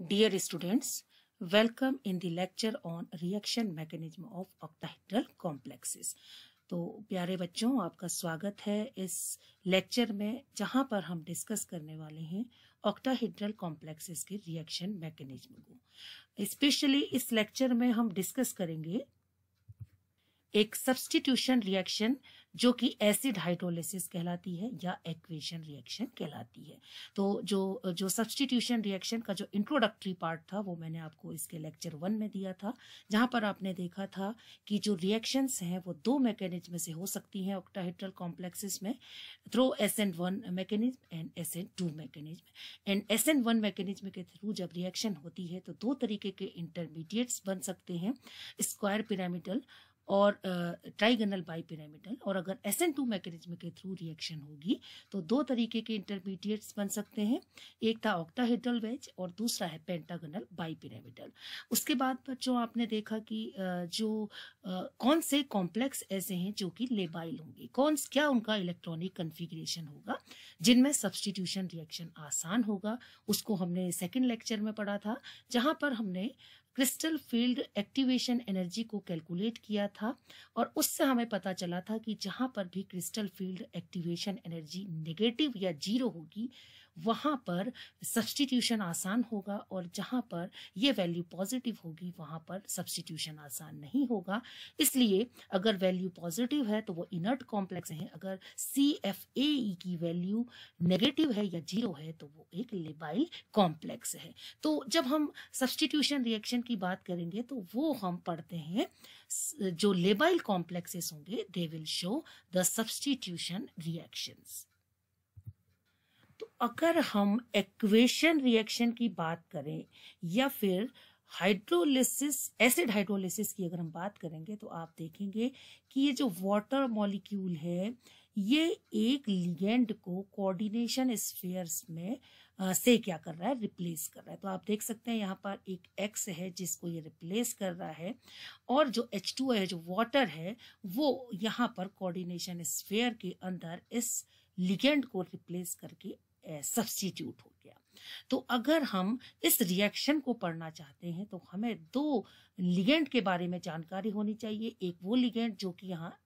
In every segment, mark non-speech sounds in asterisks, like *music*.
Dear students, welcome in the lecture on reaction mechanism of octahedral complexes. तो प्यारे बच्चों आपका स्वागत है इस लेक्चर में जहां पर हम डिस्कस करने वाले हैं ऑक्टाहीड्रल कॉम्प्लेक्सेस के रिएक्शन मैकेनिज्म को स्पेशली इस लेक्चर में हम डिस्कस करेंगे एक सब्सटीट्यूशन रिएक्शन जो कि एसिड हाइड्रोलिसिस कहलाती है या एक्वेशन रिएक्शन कहलाती है तो जो जो सब्सटीट्यूशन रिएक्शन का जो इंट्रोडक्टरी पार्ट था वो मैंने आपको इसके लेक्चर वन में दिया था जहां पर आपने देखा था कि जो रिएक्शंस हैं वो दो मैकेनिज्म से हो सकती हैं ऑक्टाहेड्रल कॉम्प्लेक्सेस में through S N one mechanism and S N two mechanism and S N one mechanism के थ्रू जब रिएक्शन होती है तो दो तरीके के इंटरमीडिएट्स बन सकते हैं स्क्वायर पिरामिडल और ट्राइगनल बाईपिरामिडल और अगर एस एन टू मैकेनिज्म के थ्रू रिएक्शन होगी तो दो तरीके के इंटरमीडिएट्स बन सकते हैं एक था ऑक्टाहेड्रल वेज और दूसरा है पेंटागनल बाईपिरामिडल उसके बाद बच्चों आपने देखा कि जो कौन से कॉम्प्लेक्स ऐसे हैं जो कि लेबाइल होंगे कौन क्या उनका इलेक्ट्रॉनिक कन्फिग्रेशन होगा जिनमें सब्सटीट्यूशन रिएक्शन आसान होगा उसको हमने सेकेंड लेक्चर में पढ़ा था जहाँ पर हमने क्रिस्टल फील्ड एक्टिवेशन एनर्जी को कैलकुलेट किया था और उससे हमें पता चला था कि जहां पर भी crystal field activation energy negative या जीरो होगी वहाँ पर सब्सटीट्यूशन आसान होगा और जहाँ पर ये वैल्यू पॉजिटिव होगी वहाँ पर सब्सटीट्यूशन आसान नहीं होगा इसलिए अगर वैल्यू पॉजिटिव है तो वो इनर्ट कॉम्प्लेक्स है अगर सी एफ ए की वैल्यू नेगेटिव है या जीरो है तो वो एक लिबाइल कॉम्प्लेक्स है तो जब हम सब्सटीट्यूशन रिएक्शन की बात करेंगे तो वो हम पढ़ते हैं जो लेबाइल कॉम्प्लेक्सेस होंगे they will show the substitution reactions अगर हम एक्वेशन रिएक्शन की बात करें या फिर हाइड्रोलिसिस एसिड हाइड्रोलिसिस की अगर हम बात करेंगे तो आप देखेंगे कि ये जो वाटर मॉलिक्यूल है ये एक लिगेंड को कोऑर्डिनेशन स्फेयर्स में आ, से क्या कर रहा है रिप्लेस कर रहा है तो आप देख सकते हैं यहाँ पर एक एक्स है जिसको ये रिप्लेस कर रहा है और जो एच टू है जो वाटर है वो यहाँ पर कोऑर्डिनेशन स्फेयर के अंदर इस लिगेंड को रिप्लेस करके सब्सटीट्यूट हो गया तो अगर हम इस रिएक्शन को पढ़ना चाहते हैं तो हमें दो लिगेंड के बारे में जानकारी होनी चाहिए एक वो लिगेंड जो कि यहाँ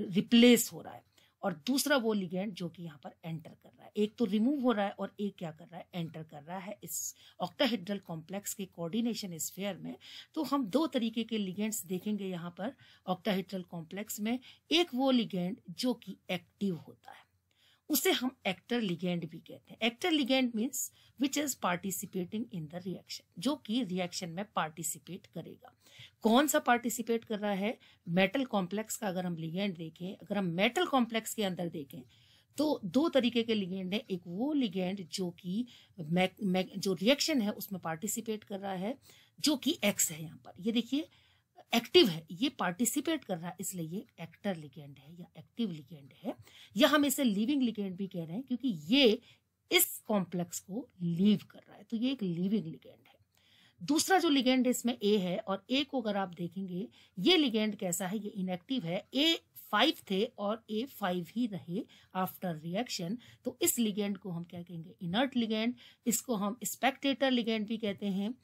रिप्लेस हो रहा है और दूसरा वो लिगेंड जो कि यहाँ पर एंटर कर रहा है एक तो रिमूव हो रहा है और एक क्या कर रहा है एंटर कर रहा है इस ऑक्टाहेड्रल कॉम्प्लेक्स के कोऑर्डिनेशन स्फेयर में तो हम दो तरीके के लिगेंड्स देखेंगे यहाँ पर ऑक्टाहेड्रल कॉम्प्लेक्स में एक वो लिगेंड जो कि एक्टिव होता है उसे हम एक्टर लिगेंड भी कहते हैं actor ligand means which is participating in the reaction जो कि रिएक्शन में पार्टिसिपेट करेगा कौन सा पार्टिसिपेट कर रहा है मेटल कॉम्प्लेक्स का अगर हम लिगेंड देखें अगर हम मेटल कॉम्प्लेक्स के अंदर देखें तो दो तरीके के लिगेंड है एक वो लिगेंड जो कि जो रिएक्शन है उसमें पार्टिसिपेट कर रहा है जो कि एक्स है यहाँ पर ये देखिए एक्टिव है ये पार्टिसिपेट कर रहा है इसलिए ये एक्टर लिगेंड है या एक्टिव लिगेंड है या हम इसे लिविंग लिगेंड भी कह रहे हैं क्योंकि ये इस कॉम्प्लेक्स को लीव कर रहा है तो ये एक लिविंग लिगेंड है दूसरा जो लिगेंड इसमें ए है और ए को अगर आप देखेंगे ये लिगेंड कैसा है ये इनएक्टिव है ए फाइव थे और ए फाइव ही रहे आफ्टर रिएक्शन तो इस लिगेंड को हम क्या कहेंगे इनर्ट लिगेंड इसको हम स्पेक्टेटर लिगेंड भी कहते हैं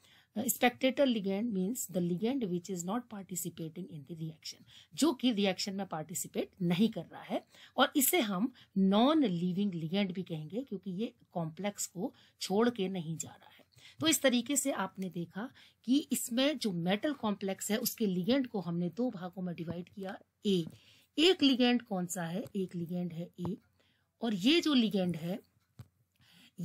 spectator ligand means the ligand which is not participating in the reaction जो कि रिएक्शन में पार्टिसिपेट नहीं कर रहा है और इसे हम नॉन लिविंग लिगेंड भी कहेंगे क्योंकि ये कॉम्प्लेक्स को छोड़ के नहीं जा रहा है तो इस तरीके से आपने देखा कि इसमें जो मेटल कॉम्प्लेक्स है उसके लिगेंड को हमने दो भागों में डिवाइड किया ए एक लिगेंड कौन सा है एक लिगेंड है ए और ये जो लिगेंड है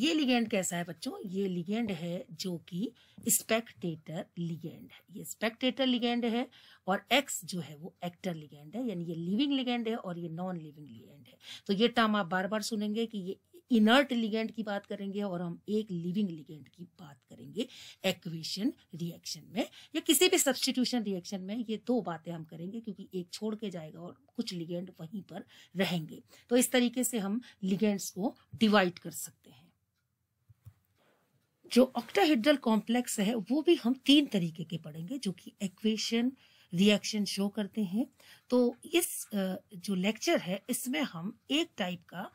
ये लिगेंड कैसा है बच्चों ये लिगेंड है जो कि स्पेक्टेटर लिगेंड है ये स्पेक्टेटर लिगेंड है और एक्स जो है वो एक्टर लिगेंड है यानी ये लिविंग लिगेंड है और ये नॉन लिविंग लिगेंड है तो ये टर्म आप बार बार सुनेंगे कि ये इनर्ट लिगेंड की बात करेंगे और हम एक लिविंग लिगेंड की बात करेंगे एक्वेशन रिएक्शन में या किसी भी सब्सटीट्यूशन रिएक्शन में ये दो बातें हम करेंगे क्योंकि एक छोड़ के जाएगा और कुछ लिगेंड वहीं पर रहेंगे तो इस तरीके से हम लिगेंड्स को डिवाइड कर सकते जो ऑक्टाहीड्रल कॉम्प्लेक्स है वो भी हम तीन तरीके के पढ़ेंगे जो कि एक्वेशन रिएक्शन शो करते हैं तो इस जो लेक्चर है इसमें हम एक टाइप का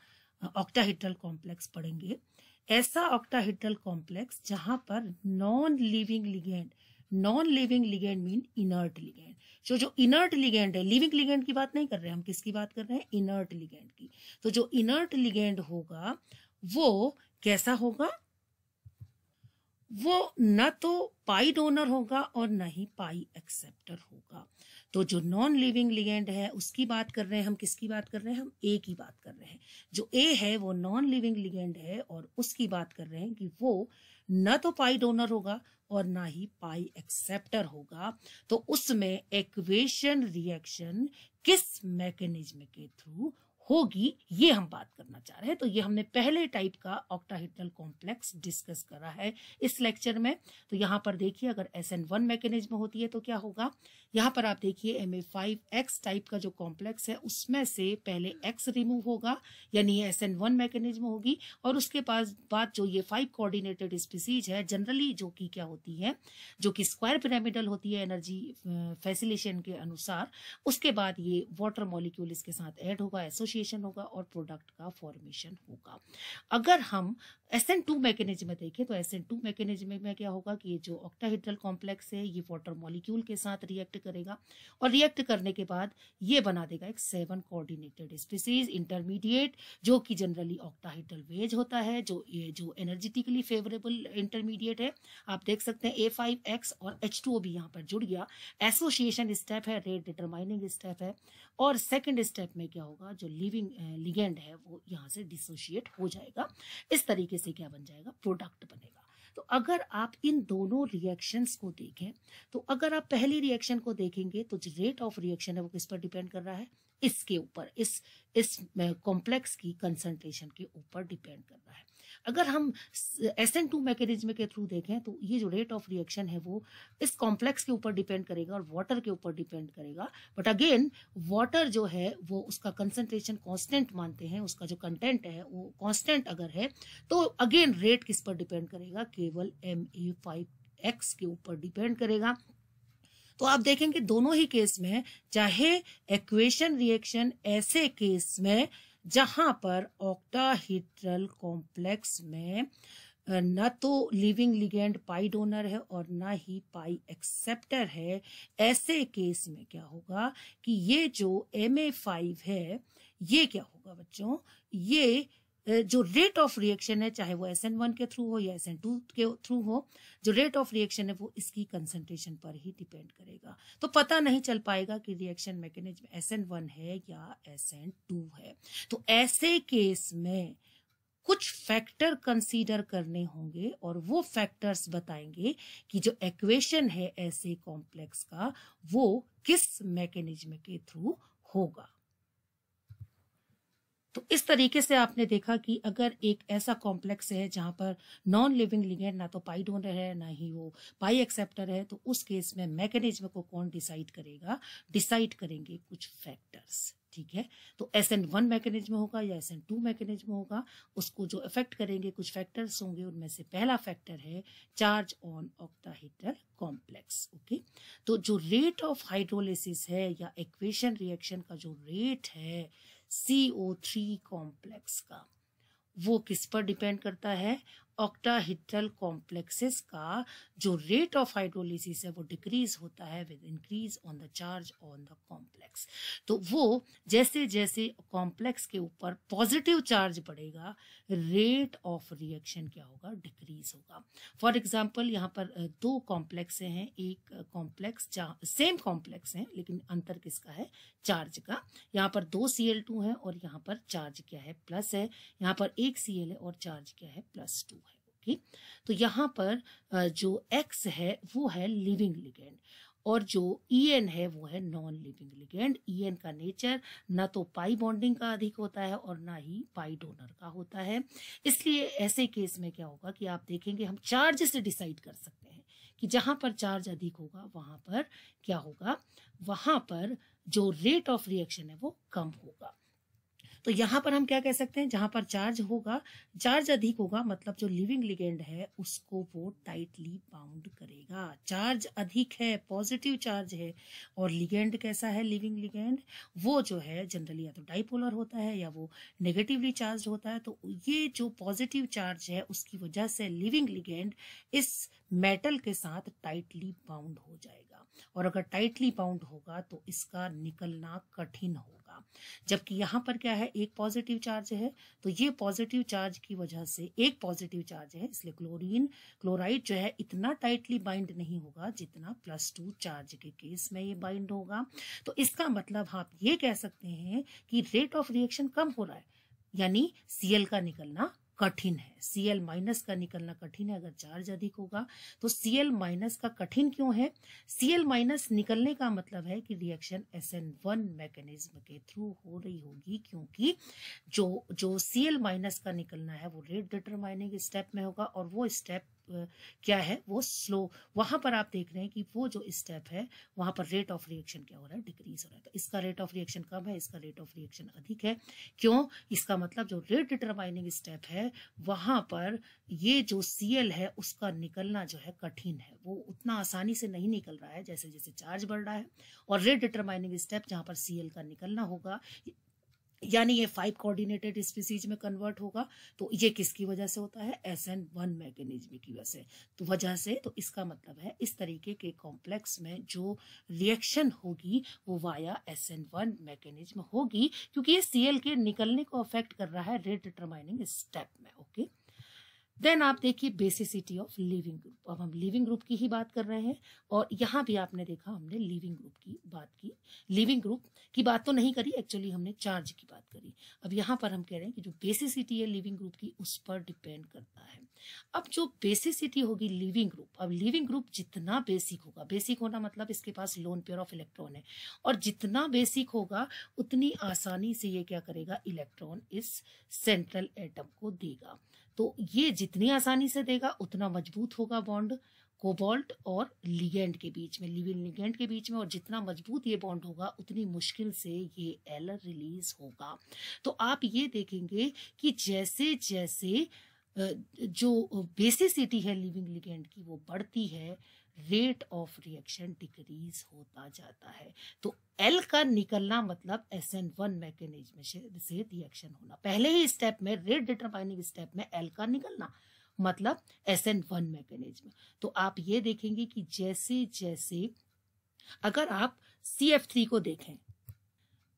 ऑक्टाहीड्रल कॉम्प्लेक्स पढ़ेंगे ऐसा ऑक्टाहीड्रल कॉम्प्लेक्स जहां पर non leaving ligand non leaving ligand mean inert ligand जो जो इनर्ट लिगेंड है लिविंग लिगेंड की बात नहीं कर रहे हम किसकी बात कर रहे हैं इनर्ट लिगेंड की तो जो इनर्ट लिगेंड होगा वो कैसा होगा वो न तो पाई डोनर होगा और न ही पाई एक्सेप्टर होगा तो जो नॉन लिविंग लिगेंड है उसकी बात कर रहे हैं हम किसकी बात कर रहे हैं हम ए की बात कर रहे हैं जो ए है वो नॉन लिविंग लिगेंड है और उसकी बात कर रहे हैं कि वो न तो पाई डोनर होगा और ना ही पाई एक्सेप्टर होगा तो उसमें एक्वेशन रिएक्शन किस मैकेनिज्म के थ्रू होगी ये हम बात करना चाह रहे हैं तो ये हमने पहले टाइप का ऑक्टाहिड्रल कॉम्प्लेक्स डिस्कस करा है इस लेक्चर में तो यहाँ पर देखिए अगर एस एन वन मैकेनिज्म होती है तो क्या होगा यहाँ पर आप देखिए M A five X type का जो कॉम्प्लेक्स है उसमें से पहले एक्स रिमूव होगा यानी एस एन वन मैकेनिज्म होगी और उसके पास बाद जो ये फाइव कोऑर्डिनेटेड स्पीसीज है जनरली जो कि क्या होती है जो कि स्क्वायर पिरामिडल होती है एनर्जी फैसिलेशन के अनुसार उसके बाद ये वाटर मॉलिक्यूल इसके साथ ऐड होगा एसोसिएशन होगा और प्रोडक्ट का फॉर्मेशन होगा अगर हम एस एन टू मैकेनिज्म में देखें तो एस एन टू मैकेनिज्म में क्या होगा कि ये जो ऑक्टाहीड्रल कॉम्प्लेक्स है ये वाटर मॉलिक्यूल के साथ रिएक्ट करेगा और रिएक्ट करने के बाद ये बना देगा एक सेवन कोऑर्डिनेटेड स्पीसीज इंटरमीडिएट जो कि जनरली ऑक्टाहाइड्रल वेज होता है जो ये जो एनर्जेटिकली फेवरेबल इंटरमीडिएट है आप देख सकते हैं ए फाइव एक्स और एच टू ओ भी यहाँ पर जुड़ गया एसोसिएशन स्टेप है रेट डिटरमाइनिंग स्टेप है और सेकेंड स्टेप में क्या होगा जो लिविंग लिगेंड eh, है वो यहाँ से डिसोशिएट हो जाएगा इस तरीके से क्या बन जाएगा प्रोडक्ट बनेगा तो अगर आप इन दोनों रिएक्शंस को देखें तो अगर आप पहली रिएक्शन को देखेंगे तो जो रेट ऑफ रिएक्शन है वो किस पर डिपेंड कर रहा है इसके ऊपर इस इस कॉम्प्लेक्स की कंसंट्रेशन के ऊपर डिपेंड कर रहा है अगर हम एस एन टू मैकेनिज्म के थ्रू देखें तो ये जो रेट ऑफ रिएक्शन है वो इस कॉम्प्लेक्स के ऊपर डिपेंड करेगा और वाटर के ऊपर डिपेंड करेगा बट अगेन वाटर जो है वो उसका कंसेंट्रेशन कॉन्स्टेंट मानते हैं उसका जो कंटेंट है वो कॉन्स्टेंट अगर है तो अगेन रेट किस पर डिपेंड करेगा केवल एम ए फाइव एक्स के ऊपर डिपेंड करेगा तो आप देखेंगे दोनों ही केस में चाहे एक्वेशन रिएक्शन ऐसे केस में जहाँ पर ऑक्टाहीड्रल कॉम्प्लेक्स में न तो लिविंग लिगेंड पाई डोनर है और ना ही पाई एक्सेप्टर है ऐसे केस में क्या होगा कि ये जो एम ए फाइव है ये क्या होगा बच्चों ये जो रेट ऑफ रिएक्शन है चाहे वो एस एन वन के थ्रू हो या एस एन टू के थ्रू हो जो रेट ऑफ रिएक्शन है वो इसकी कंसंट्रेशन पर ही डिपेंड करेगा तो पता नहीं चल पाएगा कि reaction mechanism S N one है या एस एन टू है तो ऐसे केस में कुछ फैक्टर कंसीडर करने होंगे और वो फैक्टर्स बताएंगे कि जो एक्वेशन है ऐसे कॉम्प्लेक्स का वो किस मैकेनिज्म के थ्रू होगा तो इस तरीके से आपने देखा कि अगर एक ऐसा कॉम्प्लेक्स है जहां पर नॉन लिविंग लिगेंड ना तो पाई डोनर है ना ही वो पाई एक्सेप्टर है तो उस केस में मैकेनिज्म को कौन डिसाइड करेगा डिसाइड करेंगे कुछ फैक्टर्स ठीक है तो एस एन वन मैकेनिज्म होगा या एस एन टू मैकेनिज्म होगा उसको जो इफेक्ट करेंगे कुछ फैक्टर्स होंगे उनमें से पहला फैक्टर है charge on octahedral complex okay तो जो रेट ऑफ हाइड्रोलिसिस है या इक्वेशन रिएक्शन का जो रेट है सी ओ थ्री कॉम्प्लेक्स का वो किस पर डिपेंड करता है ऑक्टाहिट्रल कॉम्प्लेक्सेस का जो रेट ऑफ हाइड्रोलिसिस है वो डिक्रीज होता है with increase on the charge on the complex तो वो जैसे जैसे कॉम्प्लेक्स के ऊपर पॉजिटिव चार्ज बढ़ेगा रेट ऑफ रिएक्शन क्या होगा डिक्रीज होगा फॉर एग्जाम्पल यहाँ पर दो कॉम्प्लेक्स हैं एक कॉम्प्लेक्स सेम कॉम्प्लेक्स हैं लेकिन अंतर किसका है चार्ज का यहाँ पर दो सी है और यहाँ पर चार्ज क्या है प्लस है यहाँ पर एक सी है और चार्ज क्या है प्लस टू है थी तो यहाँ पर जो एक्स है वो है लिविंग लिगेंड और जो ई एन है वो है non leaving ligand E N का नेचर ना तो पाई बॉन्डिंग का अधिक होता है और ना ही पाई डोनर का होता है इसलिए ऐसे केस में क्या होगा कि आप देखेंगे हम चार्ज से डिसाइड कर सकते हैं कि जहाँ पर चार्ज अधिक होगा वहाँ पर क्या होगा वहाँ पर जो रेट ऑफ रिएक्शन है वो कम होगा तो यहाँ पर हम क्या कह सकते हैं जहाँ पर चार्ज होगा चार्ज अधिक होगा मतलब जो लिविंग लिगेंड है उसको वो टाइटली बाउंड करेगा चार्ज अधिक है पॉजिटिव चार्ज है और लिगेंड कैसा है लिविंग लिगेंड वो जो है जनरली या तो डाइपोलर होता है या वो नेगेटिवली चार्ज होता है तो ये जो पॉजिटिव चार्ज है उसकी वजह से लिविंग लिगेंड इस मेटल के साथ टाइटली बाउंड हो जाएगा और अगर टाइटली बाउंड होगा तो इसका निकलना कठिन होगा जबकि यहाँ पर क्या है एक पॉजिटिव चार्ज है तो ये पॉजिटिव चार्ज की वजह से एक पॉजिटिव चार्ज है इसलिए क्लोरीन क्लोराइड जो है इतना टाइटली बाइंड नहीं होगा जितना प्लस टू चार्ज के केस में ये बाइंड होगा तो इसका मतलब आप ये कह सकते हैं कि रेट ऑफ रिएक्शन कम हो रहा है यानी सीएल का निकलना कठिन है सी एल माइनस का निकलना कठिन है अगर चार्ज अधिक होगा तो सी एल माइनस का कठिन क्यों है सी एल माइनस निकलने का मतलब है कि reaction S N one mechanism के थ्रू हो रही होगी क्योंकि जो जो सी एल माइनस का निकलना है वो रेट डिटरमाइनिंग स्टेप में होगा और वो स्टेप क्या है वो स्लो वहाँ पर आप देख रहे हैं कि वो जो स्टेप है वहाँ पर रेट ऑफ रिएक्शन क्या हो रहा है डिक्रीज हो रहा है तो इसका रेट ऑफ रिएक्शन कम है इसका रेट ऑफ रिएक्शन अधिक है क्यों इसका मतलब जो रेट डिटरमाइनिंग स्टेप है वहाँ पर ये जो सी है उसका निकलना जो है कठिन है वो उतना आसानी से नहीं निकल रहा है जैसे जैसे चार्ज बढ़ रहा है और रेट डिटरमाइनिंग स्टेप जहाँ पर सी का निकलना होगा यानी ये फाइव कोऑर्डिनेटेड स्पीसीज में कन्वर्ट होगा तो ये किसकी वजह से होता है एस एन वन मैकेनिज्म की वजह से तो वजह से तो इसका मतलब है इस तरीके के कॉम्प्लेक्स में जो रिएक्शन होगी वो via S N one mechanism होगी क्योंकि ये सीएल के निकलने को अफेक्ट कर रहा है रेट डिटरमाइनिंग स्टेप में देन आप देखिए बेसिसिटी ऑफ लिविंग ग्रुप अब हम लिविंग ग्रुप की ही बात कर रहे हैं और यहाँ भी आपने देखा हमने लिविंग ग्रुप की बात की लिविंग ग्रुप की बात तो नहीं करी एक्चुअली हमने चार्ज की बात करी अब यहाँ पर हम कह रहे हैं कि जो बेसिसिटी है लिविंग ग्रुप की उस पर डिपेंड करता है अब जो बेसिसिटी होगी लिविंग ग्रुप अब लिविंग ग्रुप जितना बेसिक होगा बेसिक होना मतलब इसके पास लोन पेयर ऑफ इलेक्ट्रॉन है और जितना बेसिक होगा उतनी आसानी से ये क्या करेगा इलेक्ट्रॉन इस सेंट्रल एटम को देगा तो ये जितनी आसानी से देगा उतना मजबूत होगा बॉन्ड कोबाल्ट और लिगेंड के बीच में लिविन लिगेंड के बीच में और जितना मजबूत ये बॉन्ड होगा उतनी मुश्किल से ये एलर रिलीज होगा तो आप ये देखेंगे कि जैसे जैसे जो बेसिसिटी है लिविंग लिगेंड की वो बढ़ती है रेट ऑफ रिएक्शन डिक्रीज होता जाता है तो एल का निकलना मतलब एस एन वन मैकेनिज्म से रिएक्शन होना पहले ही स्टेप में रेट डिटरमाइनिंग स्टेप में एल का निकलना मतलब एस एन वन मैकेनिज्म तो आप ये देखेंगे कि जैसे जैसे अगर आप सी एफ थ्री को देखें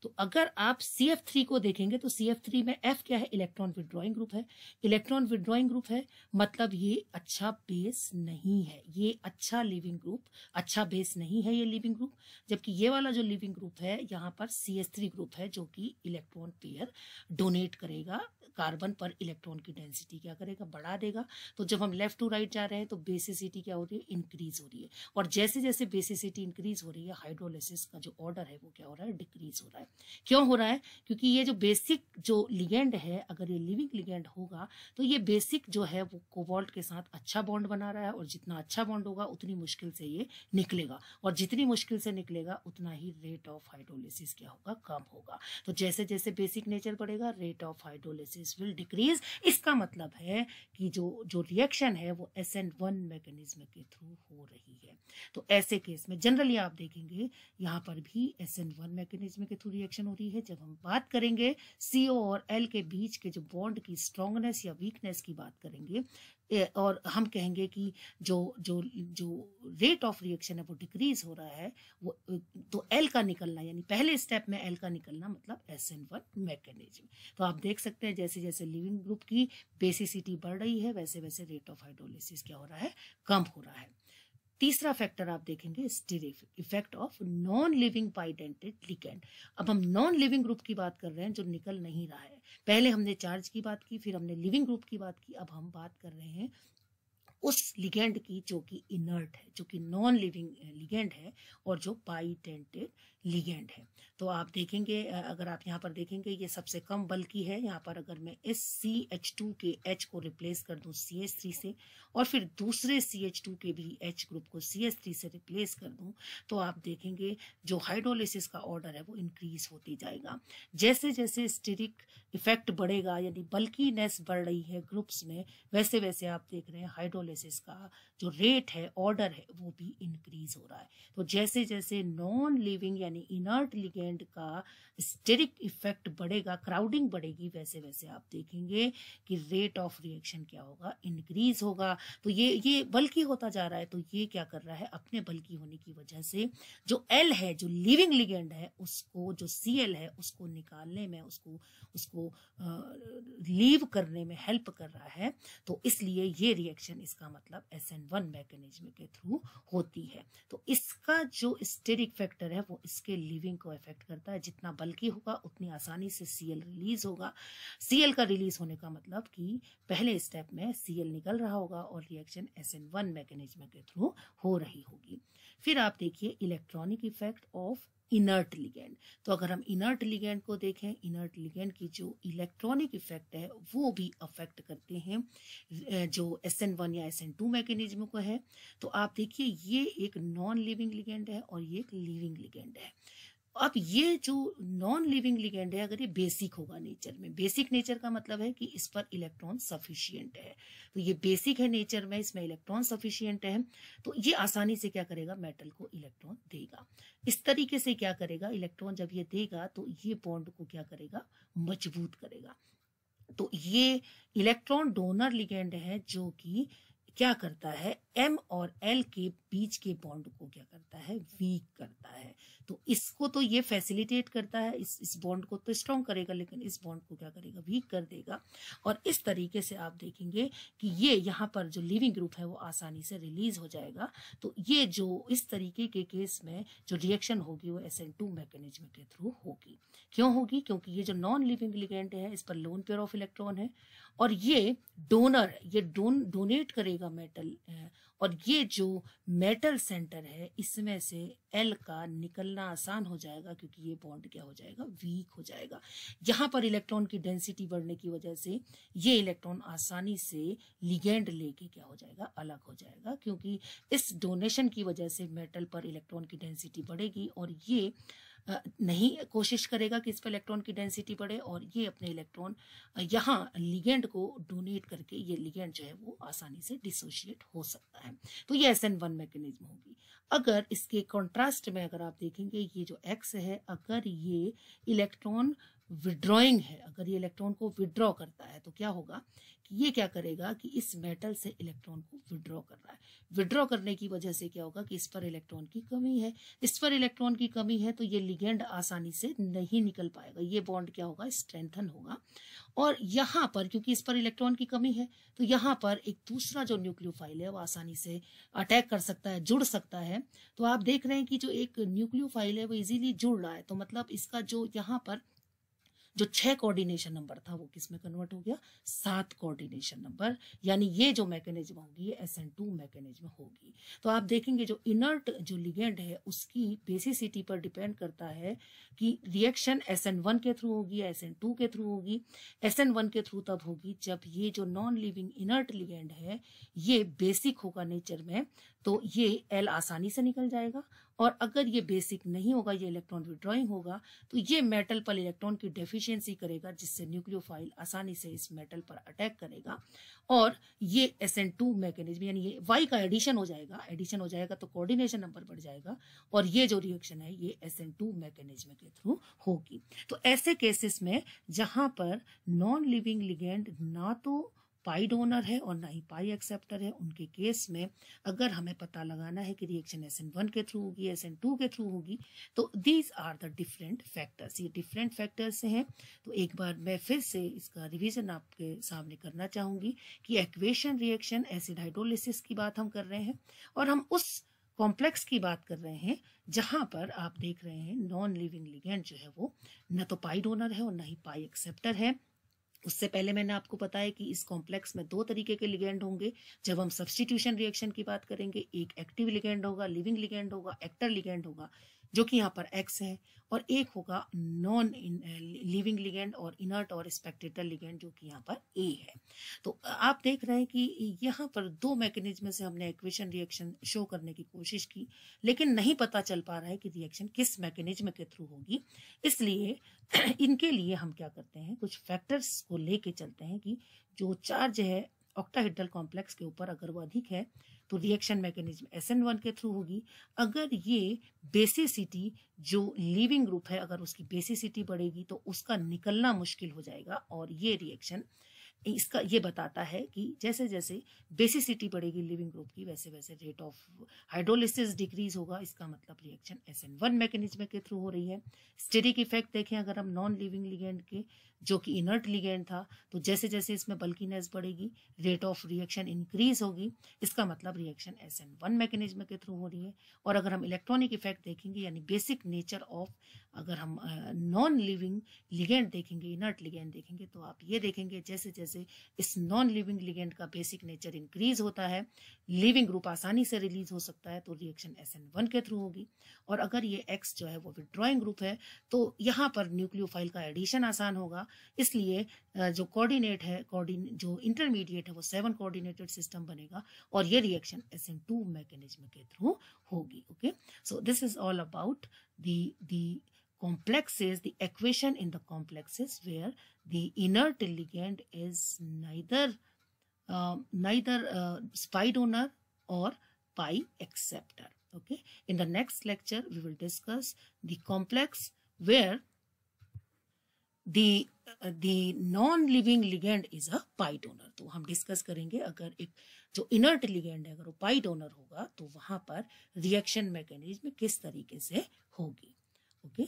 तो अगर आप सी एफ थ्री को देखेंगे तो सी एफ थ्री में एफ क्या है इलेक्ट्रॉन विड्रॉइंग ग्रुप है इलेक्ट्रॉन विड्रॉइंग ग्रुप है मतलब ये अच्छा बेस नहीं है ये अच्छा लिविंग ग्रुप अच्छा बेस नहीं है ये लिविंग ग्रुप जबकि ये वाला जो लिविंग ग्रुप है यहाँ पर सी एस थ्री ग्रुप है जो कि इलेक्ट्रॉन पेयर डोनेट करेगा कार्बन पर इलेक्ट्रॉन की डेंसिटी क्या करेगा बढ़ा देगा तो जब हम लेफ्ट टू राइट जा रहे हैं तो बेसिसिटी क्या हो रही है इंक्रीज हो रही है और जैसे जैसे बेसिसिटी इंक्रीज हो रही है हाइड्रोलिसिस का जो ऑर्डर है वो क्या हो रहा है डिक्रीज हो रहा है क्यों हो रहा है क्योंकि ये जो बेसिक जो लिगेंड है अगर ये लिविंग लिगेंड होगा तो ये बेसिक जो है वो कोबाल्ट के साथ अच्छा बॉन्ड बना रहा है और जितना अच्छा बॉन्ड होगा उतनी मुश्किल से ये निकलेगा और जितनी मुश्किल से निकलेगा उतना ही रेट ऑफ हाइड्रोलिसिस क्या होगा कम होगा तो जैसे जैसे बेसिक नेचर बढ़ेगा rate of hydrolysis will decrease इसका मतलब है कि जो जो रिएक्शन है वो एस एन वन मैकेनिज्म के थ्रू हो रही है तो ऐसे केस में जनरली आप देखेंगे यहाँ पर भी एस एन वन मैकेनिज्म के थ्रू रिएक्शन हो रही है जब हम बात करेंगे सीओ और एल के बीच के जो बॉन्ड की स्ट्रांगनेस या वीकनेस की बात करेंगे और हम कहेंगे कि जो जो जो रेट ऑफ रिएक्शन है वो डिक्रीज हो रहा है वो तो एल का निकलना यानी पहले स्टेप में एल का निकलना मतलब एस एन वन मैकेनिज्म तो आप देख सकते हैं जैसे जैसे लिविंग ग्रुप की बेसिसिटी बढ़ रही है वैसे वैसे रेट ऑफ हाइड्रोलिस क्या हो रहा है कम हो रहा है तीसरा फैक्टर आप देखेंगे effect of non leaving bidentate ligand अब हम नॉन लिविंग ग्रुप की बात कर रहे हैं जो निकल नहीं रहा है पहले हमने चार्ज की बात की फिर हमने लिविंग ग्रुप की बात की अब हम बात कर रहे हैं उस लिगेंड की जो कि इनर्ट है जो कि नॉन लिविंग लिगेंड है और जो पाइडेंटेड लिगेंड है तो आप देखेंगे अगर आप यहाँ पर देखेंगे ये सबसे कम बल्कि है यहाँ पर अगर मैं इस सी एच टू के एच को रिप्लेस कर दूँ सी एच थ्री से और फिर दूसरे सी एच टू के भी एच ग्रुप को सी एच थ्री से रिप्लेस कर दूँ तो आप देखेंगे जो हाइड्रोलिसिस का ऑर्डर है वो इंक्रीज होती जाएगा जैसे जैसे स्टेरिक इफेक्ट बढ़ेगा यानी बल्कीनेस बढ़ रही है ग्रुप्स में वैसे वैसे आप देख रहे हैं हाइड्रोलिसिस का जो रेट है ऑर्डर है वो भी इंक्रीज हो रहा है तो जैसे जैसे नॉन लिविंग या यानी इनर्ट लिगेंड का स्टेरिक इफेक्ट बढ़ेगा क्राउडिंग बढ़ेगी वैसे वैसे आप देखेंगे कि रेट ऑफ रिएक्शन क्या होगा इंक्रीज होगा तो ये ये बल्कि होता जा रहा है तो ये क्या कर रहा है अपने बल्कि होने की वजह से जो एल है जो लिविंग लिगेंड है उसको जो सी एल है उसको निकालने में उसको उसको लीव करने में हेल्प कर रहा है तो इसलिए ये रिएक्शन इसका मतलब एस एन वन मैकेनिज्म के थ्रू होती है तो इसका जो स्टेरिक फैक्टर है वो इस इसके लिविंग को इफेक्ट करता है जितना बल्कि होगा उतनी आसानी से सीएल रिलीज होगा सीएल का रिलीज होने का मतलब कि पहले स्टेप में सीएल निकल रहा होगा और reaction S N one mechanism के थ्रू हो रही होगी फिर आप देखिए electronic effect of inert ligand तो अगर हम इनर्ट लिगेंड को देखें इनर्ट लिगेंड की जो इलेक्ट्रॉनिक इफेक्ट है वो भी अफेक्ट करते हैं जो एस एन वन या एस एन टू मैकेनिज्म को है तो आप देखिए ये एक नॉन लिविंग लिगेंड है और ये एक लिविंग लिगेंड है अब ये जो नॉन लिविंग लिगेंड है अगर ये बेसिक होगा नेचर में बेसिक नेचर का मतलब है कि इस पर इलेक्ट्रॉन सफिशियंट है तो ये बेसिक है नेचर में इसमें इलेक्ट्रॉन सफिशियंट है तो ये आसानी से क्या करेगा मेटल को इलेक्ट्रॉन देगा इस तरीके से क्या करेगा इलेक्ट्रॉन जब ये देगा तो ये बॉन्ड को क्या करेगा मजबूत करेगा तो ये इलेक्ट्रॉन डोनर लिगेंड है जो कि क्या करता है एम और एल के बीच के बॉन्ड को क्या करता है वीक करता है तो इसको तो ये फैसिलिटेट करता है इस इस बॉन्ड को तो स्ट्रॉन्ग करेगा लेकिन इस बॉन्ड को क्या करेगा वीक कर देगा और इस तरीके से आप देखेंगे कि ये यहाँ पर जो लिविंग ग्रुप है वो आसानी से रिलीज हो जाएगा तो ये जो इस तरीके के केस में जो रिएक्शन होगी वो एस एन टू मैकेनिज्म के थ्रू होगी क्यों होगी क्योंकि ये जो नॉन लिविंग लिगेंड है इस पर लोन पेयर ऑफ इलेक्ट्रॉन है और ये डोनर ये डोन डोनेट करेगा मेटल और ये जो मेटल सेंटर है इसमें से एल का निकलना आसान हो जाएगा क्योंकि ये बॉन्ड क्या हो जाएगा वीक हो जाएगा यहाँ पर इलेक्ट्रॉन की डेंसिटी बढ़ने की वजह से ये इलेक्ट्रॉन आसानी से लिगेंड लेके क्या हो जाएगा अलग हो जाएगा क्योंकि इस डोनेशन की वजह से मेटल पर इलेक्ट्रॉन की डेंसिटी बढ़ेगी और ये नहीं कोशिश करेगा कि इस पर इलेक्ट्रॉन की डेंसिटी बढ़े और ये अपने इलेक्ट्रॉन यहाँ लिगेंड को डोनेट करके ये लिगेंड जो है वो आसानी से डिसोशिएट हो सकता है तो ये एस एन वन मैकेनिज्म होगी अगर इसके कॉन्ट्रास्ट में अगर आप देखेंगे ये जो एक्स है अगर ये इलेक्ट्रॉन विड्रॉइंग है अगर ये इलेक्ट्रॉन को विड्रॉ करता है तो क्या होगा कि ये क्या करेगा कि इस मेटल से इलेक्ट्रॉन को विड्रॉ कर रहा है विड्रॉ करने की वजह से क्या होगा कि इस पर इलेक्ट्रॉन की कमी है इस पर इलेक्ट्रॉन की कमी है तो ये लिगेंड आसानी से नहीं निकल पाएगा ये बॉन्ड क्या होगा स्ट्रेंथन होगा और यहाँ पर क्योंकि इस पर इलेक्ट्रॉन की कमी है तो यहाँ पर एक दूसरा जो न्यूक्लियोफाइल है वो आसानी से अटैक कर सकता है जुड़ सकता है तो आप देख रहे हैं कि जो एक न्यूक्लियोफाइल है वो इजिली जुड़ रहा है तो मतलब इसका जो यहाँ पर जो छह कोऑर्डिनेशन नंबर था वो किस में कन्वर्ट हो गया सात कोऑर्डिनेशन नंबर यानी ये जो मैकेनिज्म होगी ये एस एन टू मैकेनिज्म होगी तो आप देखेंगे जो इनर्ट जो लिगेंड है उसकी बेसिसिटी पर डिपेंड करता है कि रिएक्शन एस एन वन के थ्रू होगी एस एन टू के थ्रू होगी एस एन वन के थ्रू तब होगी जब ये जो नॉन लिविंग इनर्ट लिगेंड है ये बेसिक होगा नेचर में तो ये एल आसानी से निकल जाएगा और अगर ये बेसिक नहीं होगा ये इलेक्ट्रॉन विड्रॉइंग होगा तो ये मेटल पर इलेक्ट्रॉन की डेफिशिएंसी करेगा जिससे न्यूक्लियोफाइल आसानी से इस मेटल पर अटैक करेगा और ये एस एन टू मैकेनिज्म यानी ये वाई का एडिशन हो जाएगा एडिशन हो जाएगा तो कोऑर्डिनेशन नंबर बढ़ जाएगा और ये जो रिएक्शन है ये एस एन टू मैकेनिज्म के थ्रू होगी तो ऐसे केसेस में जहां पर नॉन लिविंग लिगेंड ना तो पाई डोनर है और ना ही पाई एक्सेप्टर है उनके केस में अगर हमें पता लगाना है कि रिएक्शन एस एन वन के थ्रू होगी एस एन टू के थ्रू होगी तो these are the different factors ये डिफरेंट फैक्टर्स हैं तो एक बार मैं फिर से इसका रिविजन आपके सामने करना चाहूंगी कि एक्वेशन रिएक्शन एसिड हाइड्रोलिसिस की बात हम कर रहे हैं और हम उस कॉम्प्लेक्स की बात कर रहे हैं जहां पर आप देख रहे हैं नॉन लिविंग लिगेंड जो है वो न तो पाई डोनर है और ना ही पाई एक्सेप्टर है उससे पहले मैंने आपको बताया कि इस कॉम्प्लेक्स में दो तरीके के लिगेंड होंगे जब हम सब्सटीट्यूशन रिएक्शन की बात करेंगे एक एक्टिव लिगेंड होगा लिविंग लिगेंड होगा एक्टर लिगेंड होगा जो कि यहाँ पर एक्स है और एक होगा नॉन लिविंग लिगेंड और इनर्ट और स्पेक्टेटर लिगेंड जो कि यहाँ पर ए है तो uh, आप देख रहे हैं कि यहाँ पर दो मैकेनिज्म से हमने इक्वेशन रिएक्शन शो करने की कोशिश की लेकिन नहीं पता चल पा रहा है कि रिएक्शन किस मैकेनिज्म के थ्रू होगी इसलिए *clears throat* इनके लिए हम क्या करते हैं कुछ फैक्टर्स को लेके चलते हैं कि जो चार्ज है ऑक्टाहेड्रल कॉम्प्लेक्स के ऊपर अगर वो अधिक है तो reaction mechanism S N one के थ्रू होगी अगर ये बेसिसिटी जो लिविंग ग्रुप है अगर उसकी बेसिसिटी बढ़ेगी तो उसका निकलना मुश्किल हो जाएगा और ये रिएक्शन इसका ये बताता है कि जैसे जैसे बेसिसिटी बढ़ेगी लिविंग ग्रुप की वैसे वैसे रेट ऑफ हाइड्रोलिसिस डिक्रीज होगा इसका मतलब reaction S N one mechanism के थ्रू हो रही है स्टेरिक इफेक्ट देखें अगर हम नॉन लिविंग लिगेंड के जो कि इनर्ट लिगेंड था तो जैसे जैसे इसमें बल्किनेस बढ़ेगी रेट ऑफ रिएक्शन इंक्रीज होगी इसका मतलब reaction S N one mechanism के थ्रू हो रही है और अगर हम इलेक्ट्रॉनिक इफेक्ट देखेंगे यानी बेसिक नेचर ऑफ अगर हम नॉन लिविंग लिगेंड देखेंगे इनर्ट लिगेंड देखेंगे तो आप ये देखेंगे जैसे जैसे से इस नॉन लिविंग लिगेंड का बेसिक नेचर इंक्रीज होता है लिविंग ग्रुप आसानी से रिलीज हो सकता है तो रिएक्शन एस वन के थ्रू होगी और अगर ये एक्स जो है वो विड्रॉइंग ग्रुप है तो यहाँ पर न्यूक्लियोफाइल का एडिशन आसान होगा इसलिए जो कोऑर्डिनेट है कोऑर्डिन जो इंटरमीडिएट है वो सेवन कोऑर्डिनेटेड सिस्टम बनेगा और ये reaction S N two mechanism के थ्रू होगी okay so this is all about the the complexes, the equation in the complexes where the inert ligand is neither uh, neither uh, pi donor or pi acceptor. Okay. In the next lecture, we will discuss the complex where the the non leaving ligand is a pi donor तो हम discuss करेंगे अगर एक जो inert ligand है अगर वो pi donor होगा तो वहां पर reaction mechanism किस तरीके से होगी okay?